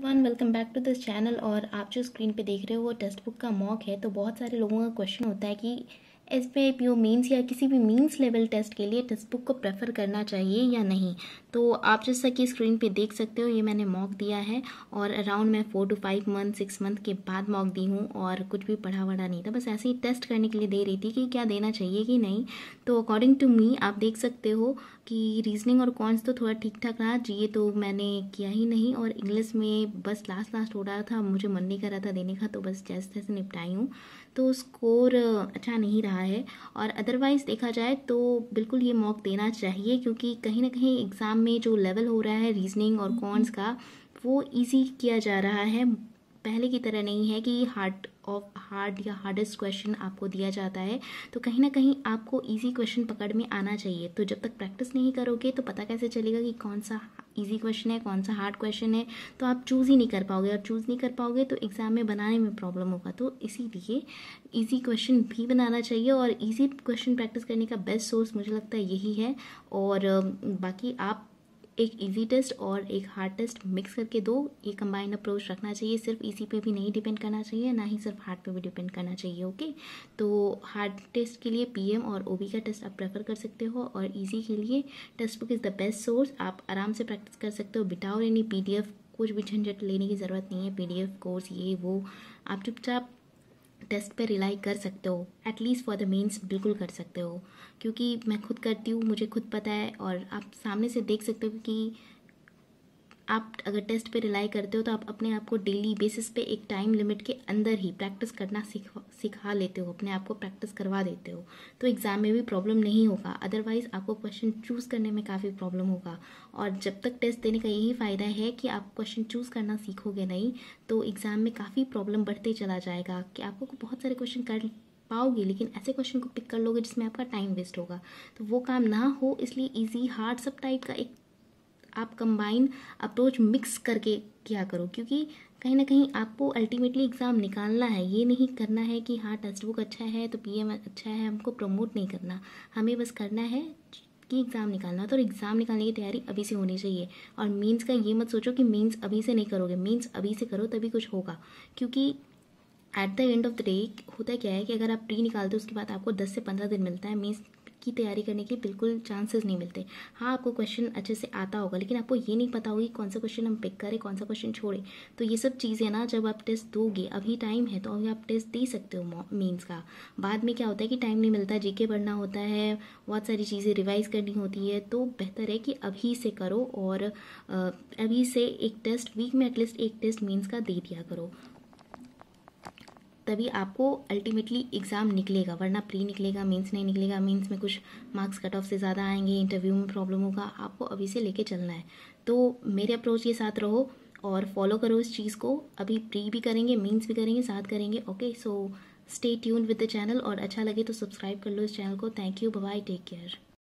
One welcome back to this channel और आप जो स्क्रीन पे देख रहे हो वो टेस्ट बुक का मॉक है तो बहुत सारे लोगों का क्वेश्चन होता है कि एस पे पी मीन्स या किसी भी मीन्स लेवल टेस्ट के लिए टेक्स्ट बुक को प्रेफर करना चाहिए या नहीं तो आप जैसा कि स्क्रीन पे देख सकते हो ये मैंने मॉक दिया है और अराउंड मैं four to five month six month के बाद मॉक दी हूँ और कुछ भी पढ़ा वढ़ा नहीं था बस ऐसे ही टेस्ट करने के लिए दे रही थी कि क्या देना चाहिए कि नहीं तो अकॉर्डिंग टू मी आप देख सकते हो कि रीजनिंग और कॉन्स तो थोड़ा ठीक ठाक रहा जी तो मैंने किया ही नहीं और इंग्लिश में बस लास्ट लास्ट हो रहा था मुझे मन नहीं कर रहा था देने का तो बस जैसे तैसे निपटाई हूँ तो स्कोर अच्छा नहीं रहा है और अदरवाइज़ देखा जाए तो बिल्कुल ये मॉक देना चाहिए क्योंकि कहीं ना कहीं एग्ज़ाम में जो लेवल हो रहा है रीजनिंग और कॉन्स हम्म, हम्म। का वो इजी किया जा रहा है पहले की तरह नहीं है कि हार्ड ऑफ हार्ड या हार्डेस्ट क्वेश्चन आपको दिया जाता है तो कहीं ना कहीं आपको ईजी क्वेश्चन पकड़ में आना चाहिए तो जब तक प्रैक्टिस नहीं करोगे तो पता कैसे चलेगा कि कौन सा ईजी क्वेश्चन है कौन सा हार्ड क्वेश्चन है तो आप चूज़ ही नहीं कर पाओगे और चूज़ नहीं कर पाओगे तो एग्ज़ाम में बनाने में प्रॉब्लम होगा तो इसीलिए ईजी क्वेश्चन भी बनाना चाहिए और ईजी क्वेश्चन प्रैक्टिस करने का बेस्ट सोर्स मुझे लगता है यही है और बाकी आप एक इजी टेस्ट और एक हार्ड टेस्ट मिक्स करके दो ये कंबाइंड अप्रोच रखना चाहिए सिर्फ इसी पे भी नहीं डिपेंड करना चाहिए ना ही सिर्फ हार्ड पे भी डिपेंड करना चाहिए ओके तो हार्ड टेस्ट के लिए पीएम और ओबी का टेस्ट आप प्रेफर कर सकते हो और इजी के लिए test book is the best source आप आराम से प्रैक्टिस कर सकते हो बिटाओ यानी पी कुछ भी झंझट लेने की ज़रूरत नहीं है पी कोर्स ये वो आप चुपचाप टेस्ट पे रिलाई कर सकते हो एटलीस्ट फॉर द मेंस बिल्कुल कर सकते हो क्योंकि मैं खुद करती हूँ मुझे खुद पता है और आप सामने से देख सकते हो कि आप अगर टेस्ट पे रिलाई करते हो तो आप अपने आप को डेली बेसिस पे एक टाइम लिमिट के अंदर ही प्रैक्टिस करना सीख सिखा लेते हो अपने आप को प्रैक्टिस करवा देते हो तो एग्ज़ाम में भी प्रॉब्लम नहीं होगा अदरवाइज़ आपको क्वेश्चन चूज़ करने में काफ़ी प्रॉब्लम होगा और जब तक टेस्ट देने का यही फ़ायदा है कि आप क्वेश्चन चूज़ करना सीखोगे नहीं तो एग्ज़ाम में काफ़ी प्रॉब्लम बढ़ते चला जाएगा कि आपको बहुत सारे क्वेश्चन कर पाओगे लेकिन ऐसे क्वेश्चन को पिक कर लोगे जिसमें आपका टाइम वेस्ट होगा तो वो काम ना हो इसलिए इजी हार्ड सब टाइप का एक आप कंबाइन अप्रोच मिक्स करके किया करो क्योंकि कहीं ना कहीं आपको अल्टीमेटली एग्ज़ाम निकालना है ये नहीं करना है कि हाँ टेक्स्ट बुक अच्छा है तो पीएम अच्छा है हमको प्रमोट नहीं करना हमें बस करना है कि एग्ज़ाम निकालना तो और एग्ज़ाम निकालने की तैयारी अभी से होनी चाहिए और मेंस का ये मत सोचो कि मेंस अभी से नहीं करोगे मेंस अभी से करो तभी कुछ होगा क्योंकि at the end of the day होता क्या है कि अगर आप प्री निकालते हो उसके बाद आपको दस से पंद्रह दिन मिलता है मीन्स की तैयारी करने के लिए बिल्कुल चांसेस नहीं मिलते हाँ आपको क्वेश्चन अच्छे से आता होगा लेकिन आपको ये नहीं पता होगी कौन सा क्वेश्चन हम पिक करें कौन सा क्वेश्चन छोड़े तो ये सब चीज़ें ना जब आप टेस्ट दोगे अभी टाइम है तो अभी आप टेस्ट दे सकते हो मीन्स का बाद में क्या होता है कि टाइम नहीं मिलता जीके पढ़ना होता है बहुत सारी चीज़ें रिवाइज़ करनी होती है तो बेहतर है कि अभी से करो और अभी से एक टेस्ट वीक में एटलीस्ट एक टेस्ट मीन्स का दे दिया करो तभी आपको अल्टीमेटली एग्ज़ाम निकलेगा वरना प्री निकलेगा मेंस नहीं निकलेगा मेंस में कुछ मार्क्स कट ऑफ से ज़्यादा आएंगे इंटरव्यू में प्रॉब्लम होगा आपको अभी से लेके चलना है तो मेरे अप्रोच के साथ रहो और फॉलो करो इस चीज़ को अभी प्री भी करेंगे मेंस भी करेंगे साथ करेंगे okay so stay tune with the channel और अच्छा लगे तो सब्सक्राइब कर लो इस चैनल को thank you bye take care